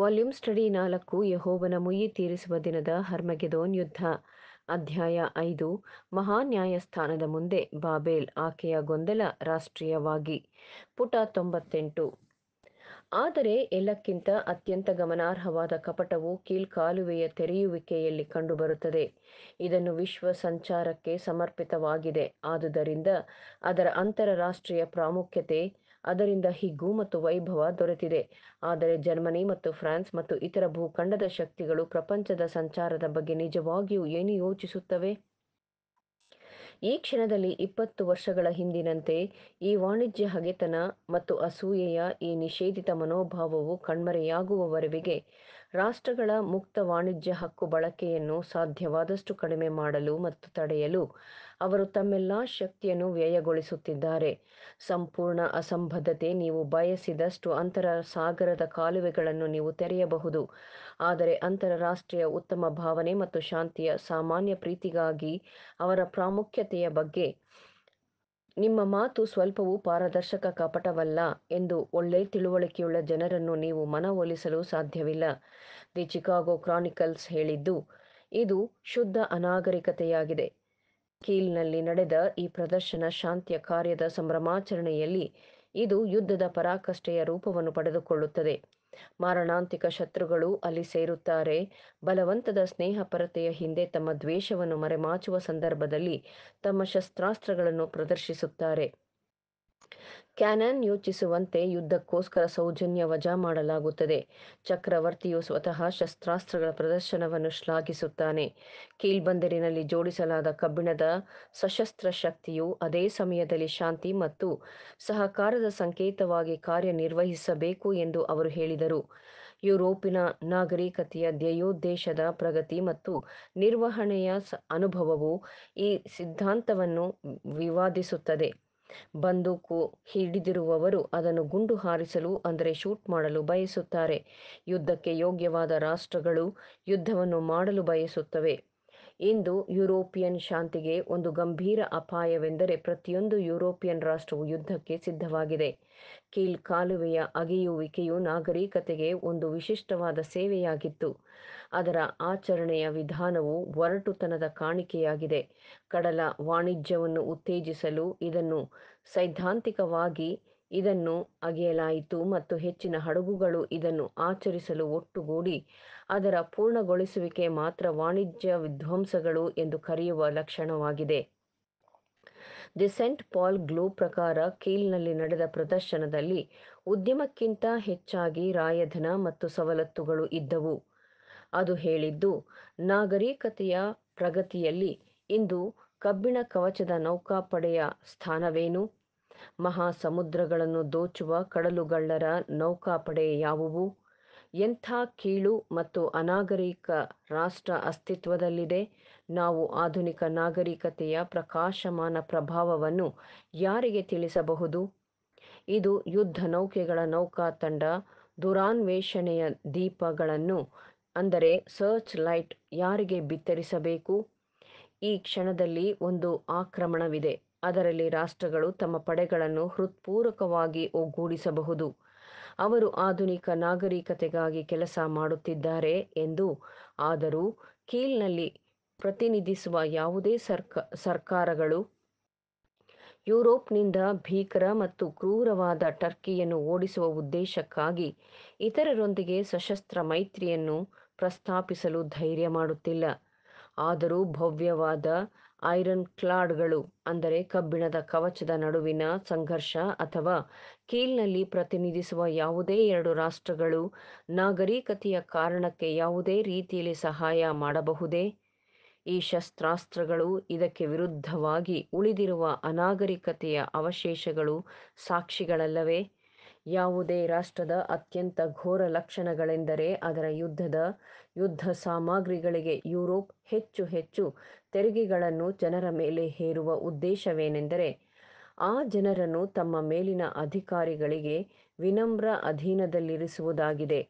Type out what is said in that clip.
Volume study ನಾಲ್ಕು ಯಹೋವನ ಮುಯಿ ತೀರಿಸುವ ದಿನದ ಹರ್ಮಗೆದೋನ್ ಯುದ್ಧ ಅಧ್ಯಾಯ ಐದು ಮಹಾ ನ್ಯಾಯಸ್ಥಾನದ ಮುಂದೆ ಬಾಬೇಲ್ ಆಕೆಯ ಗೊಂದಲ ರಾಷ್ಟ್ರೀಯವಾಗಿ ಪುಟ ತೊಂಬತ್ತೆಂಟು ಆದರೆ ಎಲ್ಲಕ್ಕಿಂತ ಅತ್ಯಂತ ಗಮನಾರ್ಹವಾದ ಕಪಟವು ಕೀಲ್ ಕಾಲುವೆಯ ತೆರೆಯುವಿಕೆಯಲ್ಲಿ ಕಂಡುಬರುತ್ತದೆ ಇದನ್ನು ವಿಶ್ವ ಸಂಚಾರಕ್ಕೆ ಸಮರ್ಪಿತವಾಗಿದೆ ಆದುದರಿಂದ ಅದರ ಅಂತರರಾಷ್ಟ್ರೀಯ ಪ್ರಾಮುಖ್ಯತೆ ಅದರಿಂದ ಹಿಗ್ಗು ಮತ್ತು ವೈಭವ ದೊರೆತಿದೆ ಆದರೆ ಜರ್ಮನಿ ಮತ್ತು ಫ್ರಾನ್ಸ್ ಮತ್ತು ಇತರ ಭೂಖಂಡದ ಶಕ್ತಿಗಳು ಪ್ರಪಂಚದ ಸಂಚಾರದ ಬಗ್ಗೆ ನಿಜವಾಗಿಯೂ ಏನು ಯೋಚಿಸುತ್ತವೆ ಈ ಕ್ಷಣದಲ್ಲಿ ಇಪ್ಪತ್ತು ವರ್ಷಗಳ ಹಿಂದಿನಂತೆ ಈ ವಾಣಿಜ್ಯ ಹಗೆತನ ಮತ್ತು ಅಸೂಯೆಯ ಈ ನಿಷೇಧಿತ ಮನೋಭಾವವು ಕಣ್ಮರೆಯಾಗುವವರೆಗೆ ರಾಷ್ಟ್ರಗಳ ಮುಕ್ತ ವಾಣಿಜ್ಯ ಹಕ್ಕು ಬಳಕೆಯನ್ನು ಸಾಧ್ಯವಾದಷ್ಟು ಕಡಿಮೆ ಮಾಡಲು ಮತ್ತು ತಡೆಯಲು ಅವರು ತಮ್ಮೆಲ್ಲ ಶಕ್ತಿಯನ್ನು ವ್ಯಯಗೊಳಿಸುತ್ತಿದ್ದಾರೆ ಸಂಪೂರ್ಣ ಅಸಂಬದ್ಧತೆ ನೀವು ಬಯಸಿದಷ್ಟು ಅಂತರ ಸಾಗರದ ಕಾಲುವೆಗಳನ್ನು ನೀವು ತೆರೆಯಬಹುದು ಆದರೆ ಅಂತರರಾಷ್ಟ್ರೀಯ ಉತ್ತಮ ಭಾವನೆ ಮತ್ತು ಶಾಂತಿಯ ಸಾಮಾನ್ಯ ಪ್ರೀತಿಗಾಗಿ ಅವರ ಪ್ರಾಮುಖ್ಯತೆಯ ಬಗ್ಗೆ ನಿಮ್ಮ ಮಾತು ಸ್ವಲ್ಪವೂ ಪಾರದರ್ಶಕ ಕಪಟವಲ್ಲ ಎಂದು ಒಳ್ಳೆ ತಿಳುವಳಿಕೆಯುಳ್ಳ ಜನರನ್ನು ನೀವು ಮನವೊಲಿಸಲು ಸಾಧ್ಯವಿಲ್ಲ ದಿ ಚಿಕಾಗೋ ಕ್ರಾನಿಕಲ್ಸ್ ಹೇಳಿದ್ದು ಇದು ಶುದ್ಧ ಅನಾಗರಿಕತೆಯಾಗಿದೆ ಕೀಲ್ನಲ್ಲಿ ನಡೆದ ಈ ಪ್ರದರ್ಶನ ಶಾಂತಿಯ ಕಾರ್ಯದ ಸಂಭ್ರಮಾಚರಣೆಯಲ್ಲಿ ಇದು ಯುದ್ಧದ ಪರಾಕಷ್ಟೆಯ ರೂಪವನ್ನು ಪಡೆದುಕೊಳ್ಳುತ್ತದೆ ಮಾರಣಾಂತಿಕ ಶತ್ರುಗಳು ಅಲ್ಲಿ ಸೇರುತ್ತಾರೆ ಬಲವಂತದ ಸ್ನೇಹಪರತೆಯ ಹಿಂದೆ ತಮ್ಮ ದ್ವೇಷವನ್ನು ಮರೆಮಾಚುವ ಸಂದರ್ಭದಲ್ಲಿ ತಮ್ಮ ಶಸ್ತ್ರಾಸ್ತ್ರಗಳನ್ನು ಪ್ರದರ್ಶಿಸುತ್ತಾರೆ ಕ್ಯಾನನ್ ಯೋಚಿಸುವಂತೆ ಯುದ್ಧಕ್ಕೋಸ್ಕರ ಸೌಜನ್ಯ ವಜಾ ಮಾಡಲಾಗುತ್ತದೆ ಚಕ್ರವರ್ತಿಯು ಸ್ವತಃ ಶಸ್ತ್ರಾಸ್ತ್ರಗಳ ಪ್ರದರ್ಶನವನ್ನು ಶ್ಲಾಘಿಸುತ್ತಾನೆ ಕೀಲ್ಬಂದರಿನಲ್ಲಿ ಜೋಡಿಸಲಾದ ಕಬ್ಬಿಣದ ಸಶಸ್ತ್ರ ಶಕ್ತಿಯು ಅದೇ ಸಮಯದಲ್ಲಿ ಶಾಂತಿ ಮತ್ತು ಸಹಕಾರದ ಸಂಕೇತವಾಗಿ ಕಾರ್ಯನಿರ್ವಹಿಸಬೇಕು ಎಂದು ಅವರು ಹೇಳಿದರು ಯುರೋಪಿನ ನಾಗರಿಕತೆಯ ಧ್ಯೇಯೋದ್ದೇಶದ ಪ್ರಗತಿ ಮತ್ತು ನಿರ್ವಹಣೆಯ ಅನುಭವವು ಈ ಸಿದ್ಧಾಂತವನ್ನು ವಿವಾದಿಸುತ್ತದೆ ಬಂದೂಕು ಹಿಡಿದಿರುವವರು ಅದನ್ನು ಗುಂಡು ಹಾರಿಸಲು ಅಂದರೆ ಶೂಟ್ ಮಾಡಲು ಬಯಸುತ್ತಾರೆ ಯುದ್ಧಕ್ಕೆ ಯೋಗ್ಯವಾದ ರಾಷ್ಟ್ರಗಳು ಯುದ್ಧವನ್ನು ಮಾಡಲು ಬಯಸುತ್ತವೆ ಇಂದು ಯುರೋಪಿಯನ್ ಶಾಂತಿಗೆ ಒಂದು ಗಂಭೀರ ಅಪಾಯವೆಂದರೆ ಪ್ರತಿಯೊಂದು ಯುರೋಪಿಯನ್ ರಾಷ್ಟ್ರವು ಯುದ್ಧಕ್ಕೆ ಸಿದ್ಧವಾಗಿದೆ ಕೀಲ್ ಕಾಲುವೆಯ ಅಗೆಯುವಿಕೆಯು ನಾಗರಿಕತೆಗೆ ಒಂದು ವಿಶಿಷ್ಟವಾದ ಸೇವೆಯಾಗಿತ್ತು ಅದರ ಆಚರಣೆಯ ವಿಧಾನವು ಒರಟುತನದ ಕಾಣಿಕೆಯಾಗಿದೆ ಕಡಲ ವಾಣಿಜ್ಯವನ್ನು ಉತ್ತೇಜಿಸಲು ಇದನ್ನು ಸೈದ್ಧಾಂತಿಕವಾಗಿ ಇದನ್ನು ಅಗೆಯಲಾಯಿತು ಮತ್ತು ಹೆಚ್ಚಿನ ಹಡಗುಗಳು ಇದನ್ನು ಆಚರಿಸಲು ಒಟ್ಟುಗೂಡಿ ಅದರ ಪೂರ್ಣಗೊಳಿಸುವಿಕೆ ಮಾತ್ರ ವಾಣಿಜ್ಯ ವಿಧ್ವಂಸಗಳು ಎಂದು ಕರೆಯುವ ಲಕ್ಷಣವಾಗಿದೆ ದಿ ಸೆಂಟ್ ಪಾಲ್ ಗ್ಲೂ ಪ್ರಕಾರ ಕೀಲ್ನಲ್ಲಿ ನಡೆದ ಪ್ರದರ್ಶನದಲ್ಲಿ ಉದ್ಯಮಕ್ಕಿಂತ ಹೆಚ್ಚಾಗಿ ರಾಯಧನ ಮತ್ತು ಸವಲತ್ತುಗಳು ಇದ್ದವು ಅದು ಹೇಳಿದ್ದು ನಾಗರಿಕತೆಯ ಪ್ರಗತಿಯಲ್ಲಿ ಇಂದು ಕಬ್ಬಿಣ ಕವಚದ ನೌಕಾಪಡೆಯ ಸ್ಥಾನವೇನು ಮಹಾ ಸಮುದ್ರಗಳನ್ನು ದೋಚುವ ಕಡಲುಗಳ್ಳರ ನೌಕಾಪಡೆ ಯಾವುವು? ಎಂಥ ಕೀಳು ಮತ್ತು ಅನಾಗರಿಕ ರಾಷ್ಟ್ರ ಅಸ್ತಿತ್ವದಲ್ಲಿದೆ? ನಾವು ಆಧುನಿಕ ನಾಗರಿಕತೆಯ ಪ್ರಕಾಶಮಾನ ಪ್ರಭಾವವನ್ನು ಯಾರಿಗೆ ತಿಳಿಸಬಹುದು? ಇದು ಯುದ್ಧ ನೌಕೆಗಳ ನೌಕಾ ತಂಡ ದುರಾನ್ವೇಷಣೆಯ ದೀಪಗಳನ್ನು ಅಂದರೆ ಸರ್ಚ್ ಲೈಟ್ ಯಾರಿಗೆ ಬಿತ್ತರಿಸಬೇಕು? ಈ ಕ್ಷಣದಲ್ಲಿ ಒಂದು ಆಕ್ರಮಣವಿದೆ ಅದರಲ್ಲಿ ರಾಷ್ಟ್ರಗಳು ತಮ್ಮ ಪಡೆಗಳನ್ನು ಹೃತ್ಪೂರ್ವಕವಾಗಿ ಒಗ್ಗೂಡಿಸಬಹುದು ಅವರು ಆಧುನಿಕ ನಾಗರಿಕತೆಗಾಗಿ ಕೆಲಸ ಮಾಡುತ್ತಿದ್ದಾರೆ ಎಂದು ಆದರೂ ಕೀಲ್ನಲ್ಲಿ ಪ್ರತಿನಿಧಿಸುವ ಯಾವುದೇ ಸರ್ಕ ಸರ್ಕಾರಗಳು ಯುರೋಪ್ನಿಂದ ಭೀಕರ ಮತ್ತು ಕ್ರೂರವಾದ ಟರ್ಕಿಯನ್ನು ಓಡಿಸುವ ಉದ್ದೇಶಕ್ಕಾಗಿ ಇತರರೊಂದಿಗೆ ಸಶಸ್ತ್ರ ಮೈತ್ರಿಯನ್ನು ಪ್ರಸ್ತಾಪಿಸಲು ಧೈರ್ಯ ಮಾಡುತ್ತಿಲ್ಲ ಆದರೂ ಭವ್ಯವಾದ ಐರನ್ ಕ್ಲಾಡ್ಗಳು ಅಂದರೆ ಕಬ್ಬಿಣದ ಕವಚದ ನಡುವಿನ ಸಂಘರ್ಷ ಅಥವಾ ಕೀಲ್ನಲ್ಲಿ ಪ್ರತಿನಿಧಿಸುವ ಯಾವುದೇ ಎರಡು ರಾಷ್ಟ್ರಗಳು ನಾಗರಿಕತೆಯ ಕಾರಣಕ್ಕೆ ಯಾವುದೇ ರೀತಿಯಲ್ಲಿ ಸಹಾಯ ಮಾಡಬಹುದೇ ಈ ಶಸ್ತ್ರಾಸ್ತ್ರಗಳು ಇದಕ್ಕೆ ವಿರುದ್ಧವಾಗಿ ಉಳಿದಿರುವ ಅನಾಗರಿಕತೆಯ ಅವಶೇಷಗಳು ಸಾಕ್ಷಿಗಳಲ್ಲವೇ ಯಾವುದೇ ರಾಷ್ಟ್ರದ ಅತ್ಯಂತ ಘೋರ ಲಕ್ಷಣಗಳೆಂದರೆ ಅದರ ಯುದ್ಧದ ಯುದ್ಧ ಸಾಮಗ್ರಿಗಳಿಗೆ ಯುರೋಪ್ ಹೆಚ್ಚು ಹೆಚ್ಚು ತೆರಿಗೆಗಳನ್ನು ಜನರ ಮೇಲೆ ಹೇರುವ ಉದ್ದೇಶವೇನೆಂದರೆ ಆ ಜನರನ್ನು ತಮ್ಮ ಮೇಲಿನ ಅಧಿಕಾರಿಗಳಿಗೆ ವಿನಮ್ರ ಅಧೀನದಲ್ಲಿರಿಸುವುದಾಗಿದೆ